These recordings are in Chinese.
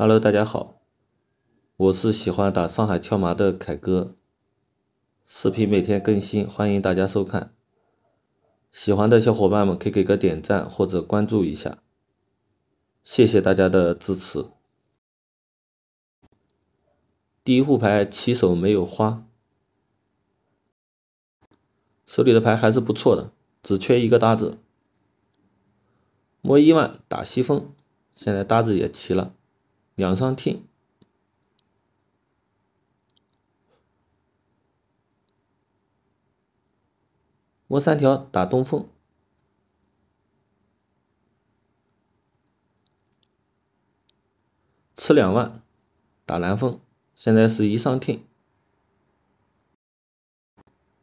Hello，大家好，我是喜欢打上海跳麻的凯哥，视频每天更新，欢迎大家收看。喜欢的小伙伴们可以给个点赞或者关注一下，谢谢大家的支持。第一副牌起手没有花，手里的牌还是不错的，只缺一个搭子。摸一万打西风，现在搭子也齐了。两上听，我三条打东风，吃两万打南风，现在是一上听，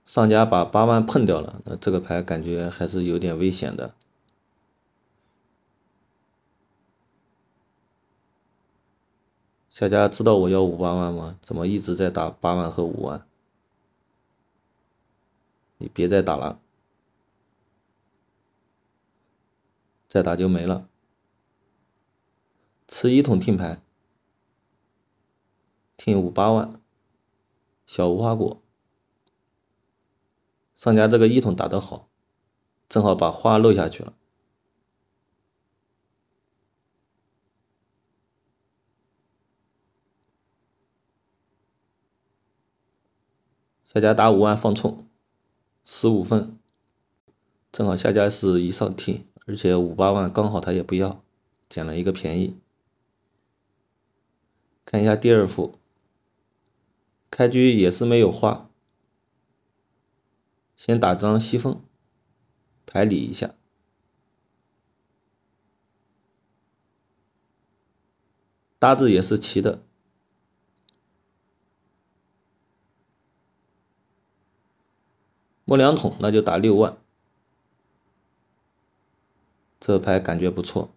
上家把八万碰掉了，那这个牌感觉还是有点危险的。下家知道我要五八万吗？怎么一直在打八万和五万？你别再打了，再打就没了。吃一桶听牌，听五八万，小无花果，上家这个一桶打得好，正好把花漏下去了。下家打五万放冲，十五分，正好下家是一上 T，而且五八万刚好他也不要，捡了一个便宜。看一下第二副，开局也是没有花，先打张西风，排理一下，搭字也是齐的。摸两筒，那就打六万。这牌感觉不错。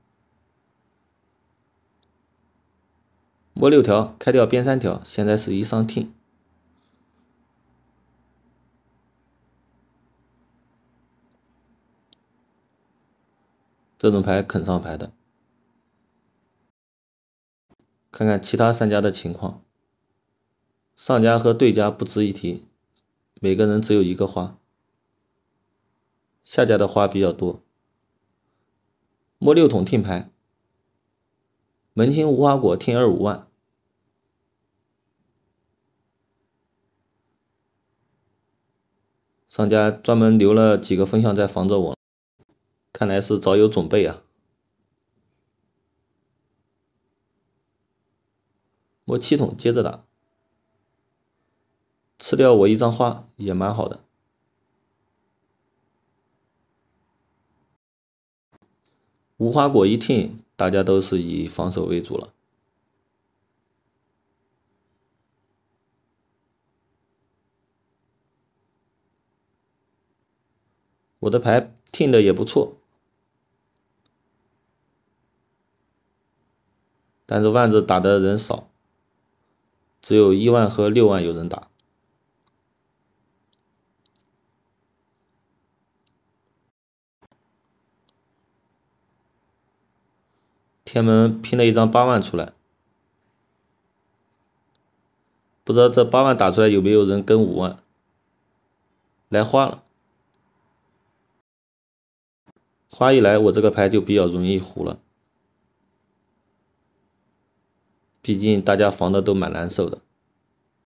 摸六条，开掉边三条，现在是一上听。这种牌肯上牌的。看看其他三家的情况，上家和对家不值一提。每个人只有一个花，下家的花比较多。摸六筒听牌，门清无花果听二五万。商家专门留了几个风向在防着我，看来是早有准备啊。摸七筒接着打。吃掉我一张花也蛮好的。无花果一听，大家都是以防守为主了。我的牌听的也不错，但是万子打的人少，只有一万和六万有人打。天门拼了一张八万出来，不知道这八万打出来有没有人跟五万，来花了，花一来我这个牌就比较容易胡了，毕竟大家防的都蛮难受的。